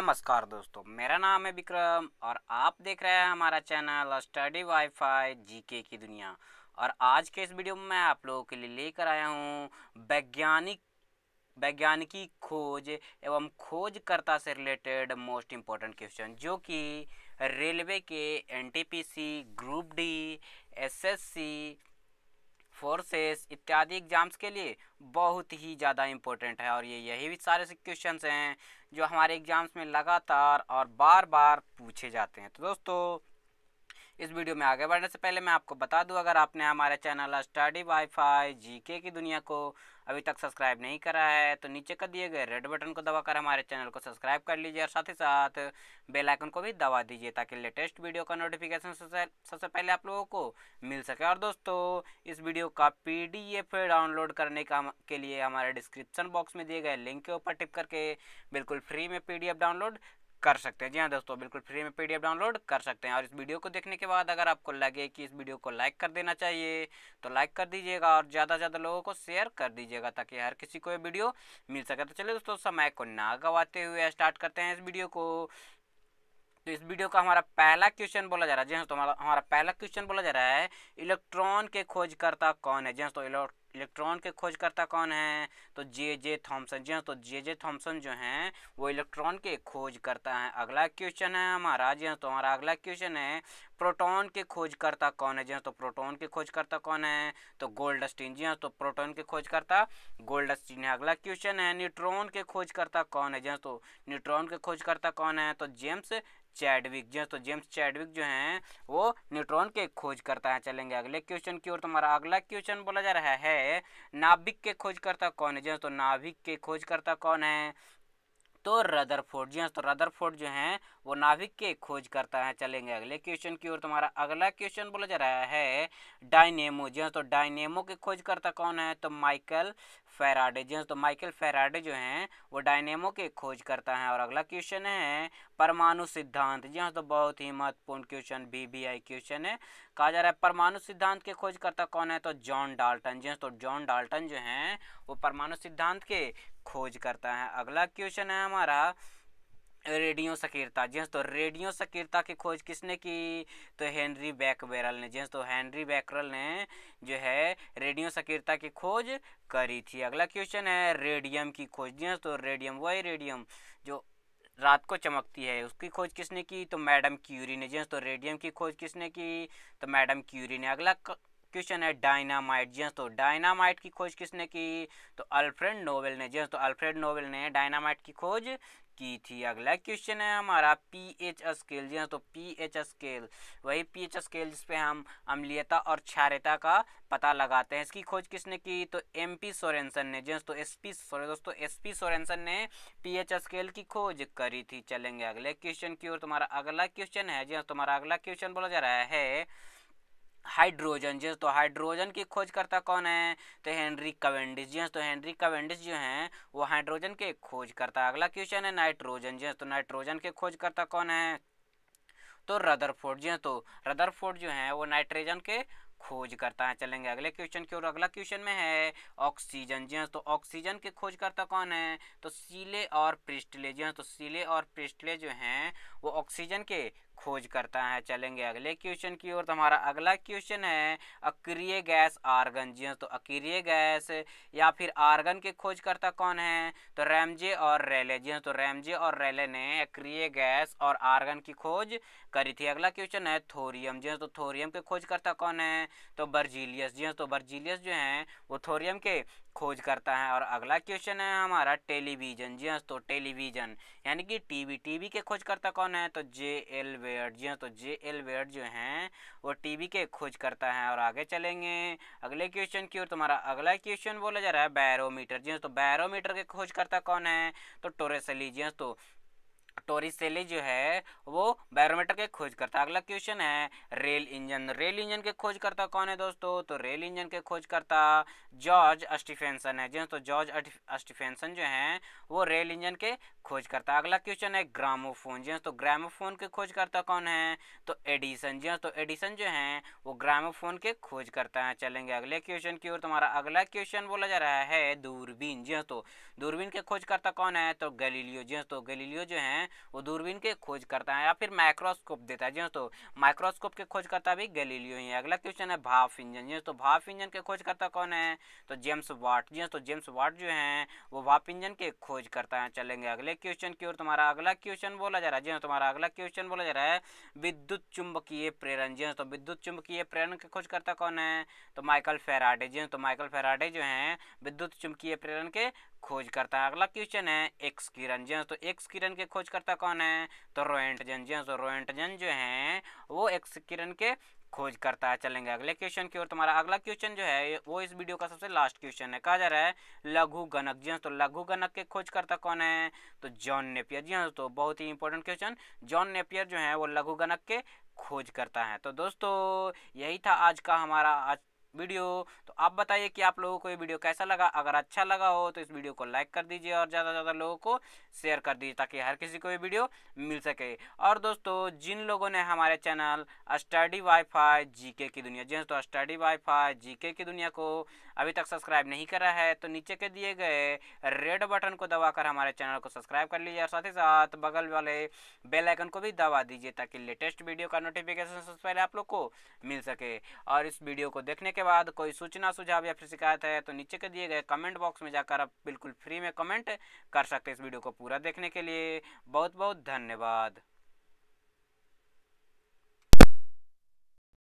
नमस्कार दोस्तों मेरा नाम है विक्रम और आप देख रहे हैं हमारा चैनल स्टडी वाईफाई जीके की दुनिया और आज के इस वीडियो में मैं आप लोगों के लिए लेकर आया हूँ वैज्ञानिक वैज्ञानिकी खोज एवं खोजकर्ता से रिलेटेड मोस्ट इम्पॉर्टेंट क्वेश्चन जो कि रेलवे के NTPC group D SSC forces इत्यादि एग्ज़ाम्स के लिए बहुत ही ज़्यादा इम्पोर्टेंट है और ये यही भी सारे क्वेश्चन हैं जो हमारे एग्ज़ाम्स में लगातार और बार बार पूछे जाते हैं तो दोस्तों इस वीडियो में आगे बढ़ने से पहले मैं आपको बता दूं अगर आपने हमारे चैनल स्टडी वाईफाई जीके की दुनिया को अभी तक सब्सक्राइब नहीं करा है तो नीचे कर दिए गए रेड बटन को दबाकर हमारे चैनल को सब्सक्राइब कर लीजिए और साथ ही साथ बेल आइकन को भी दबा दीजिए ताकि लेटेस्ट वीडियो का नोटिफिकेशन सबसे पहले आप लोगों को मिल सके और दोस्तों इस वीडियो का एफ डाउनलोड करने का के लिए हमारे डिस्क्रिप्शन बॉक्स में दिए गए लिंक के ऊपर टिप करके बिल्कुल फ्री में एफ डाउनलोड कर सकते हैं जी हाँ दोस्तों बिल्कुल फ्री में पीडीएफ डाउनलोड कर सकते हैं और इस वीडियो को देखने के बाद अगर आपको लगे कि इस वीडियो को लाइक कर देना चाहिए तो लाइक कर दीजिएगा और ज़्यादा से ज़्यादा लोगों को शेयर कर दीजिएगा ताकि हर किसी को ये वीडियो मिल सके तो चलिए दोस्तों समय को ना गवाते हुए स्टार्ट करते हैं इस वीडियो को तो इस वीडियो का हमारा पहला क्वेश्चन बोला जा रहा है जी हाँ हमारा हमारा पहला क्वेश्चन बोला जा रहा है इलेक्ट्रॉन के खोजकर्ता कौन है जी हाँ दोस्तों इलेक्ट्रॉन के खोजकर्ता कौन हैं तो जे जे थॉम्सन जी हाँ तो जे जे थॉम्सन जो हैं वो इलेक्ट्रॉन के खोजकर्ता हैं अगला क्वेश्चन है हमारा जी हाँ तो हमारा अगला क्वेश्चन है प्रोटॉन के खोजकर्ता कौन है जी हाँ तो प्रोटॉन के खोजकर्ता कौन है तो गोल्डस्टीन जी हाँ तो प्रोटॉन के खोजकर्ता गोल्डस्टीन है अगला क्वेश्चन है न्यूट्रॉन के खोजकर्ता कौन है जी हाँ तो न्यूट्रॉन के खोजकर्ता कौन है तो जेम्स चैडविक जो हाँ, तो जेम्स चैडविक जो हैं वो न्यूट्रॉन के खोजकर्ता हैं चलेंगे अगले क्वेश्चन की ओर तुम्हारा अगला क्वेश्चन बोला जा रहा है नाभिक के खोजकर्ता कौन है जो हाँ, तो नाभिक के खोजकर्ता कौन है तो रदरफोर्ड जी हाँ तो रदरफोर्ड जो हैं वो नाभिक के खोज करता है चलेंगे अगले क्वेश्चन की ओर तुम्हारा अगला क्वेश्चन बोला जा रहा है डायनेमो जी हाँ, तो डायनेमो के करता कौन है तो माइकल फेराडे जी हाँ, तो माइकल फेराडे जो हैं वो डायनेमो के खोज करता है और अगला क्वेश्चन है परमाणु सिद्धांत जी हाँ तो बहुत ही महत्वपूर्ण question B B I question है कहा जा रहा है परमाणु सिद्धांत के खोजकर्ता कौन है तो जॉन डाल्टन जी हाँ, तो जॉन डाल्टन जो हैं वो परमाणु सिद्धांत के खोज करता है अगला क्वेश्चन है हमारा रेडियो सकीरता जी तो रेडियो सकीरता की खोज किसने की तो हेनरी बैकबेरल ने जी तो हेनरी बैकरल ने जो है रेडियो सकीरता की खोज करी थी अगला क्वेश्चन है रेडियम की खोज जी तो रेडियम वही रेडियम जो रात को चमकती है उसकी खोज किसने की तो मैडम क्यूरी ने जी तो रेडियम की खोज किसने की तो मैडम क्यूरी ने अगला क्वेश्चन है डायनामाइट जी तो डायनामाइट की खोज किसने की तो अल्फ्रेड नोबेल ने जी तो अल्फ्रेड नोबेल ने डायनामाइट की खोज की थी अगला क्वेश्चन है हमारा पी एच स्केल जी हाँ तो पी एच स्केल वही पी एच स्केल जिसपे हम अम्लीयता और क्षारता का पता लगाते हैं इसकी खोज किसने की तो एम पी सोरेंसन ने जी हाँ, तो एस पी सॉरी दोस्तों एस पी सोरेंसन ने पी एच स्केल की खोज करी थी चलेंगे अगले क्वेश्चन की ओर तुम्हारा अगला क्वेश्चन है जी हाँ तुम्हारा अगला क्वेश्चन बोला जा रहा है हाइड्रोजन जी तो हाइड्रोजन की खोजकर्ता कौन है तो हेनरी कवेंडिस जी तो हेनरी कवेंडिस जो हैं वो हाइड्रोजन के खोजकर्ता अगला क्वेश्चन है नाइट्रोजन जी तो नाइट्रोजन के खोजकर्ता कौन है तो रदरफोर्ड जी तो रदरफोर्ड जो है वो नाइट्रोजन के खोज करता है चलेंगे अगले क्वेश्चन की ओर अगला क्वेश्चन में है ऑक्सीजन जी तो ऑक्सीजन के खोज करता कौन है तो सीले और पृष्ठले जी तो सीले और पृष्ठले जो हैं वो ऑक्सीजन के खोज करता है चलेंगे अगले क्वेश्चन की ओर तो हमारा अगला क्वेश्चन है अक्रिय गैस आर्गन जी हाँ, तो अक्रिय गैस या फिर आर्गन के खोजकर्ता कौन है तो रैमजे और रेले जी हाँ, तो रैमजे और रेले ने अक्रिय गैस और आर्गन की खोज करी थी अगला क्वेश्चन है थोरियम जी हाँ, तो थोरियम के खोजकर्ता कौन है तो बर्जीलियस जी तो बर्जीलियस जो है वो थोरियम के खोज करता है और अगला क्वेश्चन है हमारा टेलीविज़न जी हाँ तो टेलीविज़न यानी कि टीवी टीवी के खोजकर्ता कौन है तो जे एल वेड जी हाँ तो जे एल वेड जो हैं वो टीवी के खोज करता है और आगे चलेंगे अगले क्वेश्चन की ओर तुम्हारा अगला क्वेश्चन बोला जा रहा है बैरोमीटर जी हाँ तो बैरोमीटर के खोजकर्ता कौन है तो टोरेसली जी हाँ तो टोरिसेली जो है वो बैरोमीटर के खोजकर्ता अगला क्वेश्चन है रेल इंजन रेल इंजन के खोजकर्ता कौन है दोस्तों तो रेल इंजन के खोजकर्ता जॉर्ज अस्टिफेंसन है जी तो जॉर्ज अस्टिफेंसन जो है वो रेल इंजन के खोजकर्ता अगला क्वेश्चन है ग्रामोफोन जी हाँ, तो ग्रामोफोन के खोजकर्ता कौन है तो एडिसन जी हाँ, तो एडिसन जो हैं वो ग्रामोफोन के खोजकर्ता हैं चलेंगे अगले क्वेश्चन की ओर तुम्हारा अगला क्वेश्चन बोला जा रहा है दूरबीन जी हाँ, तो दूरबीन के खोजकर्ता कौन है तो गलीलियो जी तो गलीलियो जो हैं वो दूरबीन के खोजकर्ता हैं या फिर माइक्रोस्कोप देता है जी तो माइक्रोस्कोप के खोजकर्ता भी गलीलियो ही है अगला क्वेश्चन है भाप इंजन जी तो भाप इंजन के खोजकर्ता कौन है तो जेम्स वाट जी तो जेम्स वाट जो हैं वो भाप इंजन के खोजकर्ता हैं चलेंगे अगले क्वेश्चन की ओर तुम्हारा अगला क्वेश्चन बोला जा रहा है जी हाँ, तुम्हारा अगला क्वेश्चन बोला जा रहा है विद्युत चुंबकीय प्रेरण जी हाँ, तो विद्युत चुंबकीय प्रेरण का खोजकर्ता कौन है तो माइकल फेराडे जी हाँ, तो माइकल फेराडे जो है विद्युत चुंबकीय प्रेरण के खोज करता है अगला क्वेश्चन है एक्स किरण जी तो एक्स किरण के खोज करता कौन है तो रोएंटजन जी तो रोएंटजन जो है वो एक्स किरण के खोज करता है चलेंगे अगले क्वेश्चन की ओर तुम्हारा तो अगला क्वेश्चन जो है वो इस वीडियो का सबसे लास्ट क्वेश्चन है कहा जा रहा है लघु गणक जी हाँ, तो लघु गणक के खोज करता कौन है तो जॉन नेपियर जी हाँ तो बहुत ही इंपॉर्टेंट क्वेश्चन जॉन नेपियर जो है वो लघु गणक के खोज करता है तो दोस्तों यही था आज का हमारा आज वीडियो तो आप बताइए कि आप लोगों को ये वीडियो कैसा लगा अगर अच्छा लगा हो तो इस वीडियो को लाइक कर दीजिए और ज़्यादा से ज़्यादा लोगों को शेयर कर दीजिए ताकि हर किसी को ये वीडियो मिल सके और दोस्तों जिन लोगों ने हमारे चैनल स्टडी वाई जीके की दुनिया जी तो स्टडी वाई जीके की दुनिया को अभी तक सब्सक्राइब नहीं करा है तो नीचे के दिए गए रेड बटन को दबाकर हमारे चैनल को सब्सक्राइब कर लीजिए और साथ ही साथ बगल वाले बेल आइकन को भी दबा दीजिए ताकि लेटेस्ट वीडियो का नोटिफिकेशन सबसे पहले आप लोग को मिल सके और इस वीडियो को देखने के बाद कोई सूचना सुझाव या फिर शिकायत है तो नीचे के दिए गए कमेंट बॉक्स में जाकर आप बिल्कुल फ्री में कमेंट कर सकते हैं इस वीडियो को पूरा देखने के लिए बहुत बहुत धन्यवाद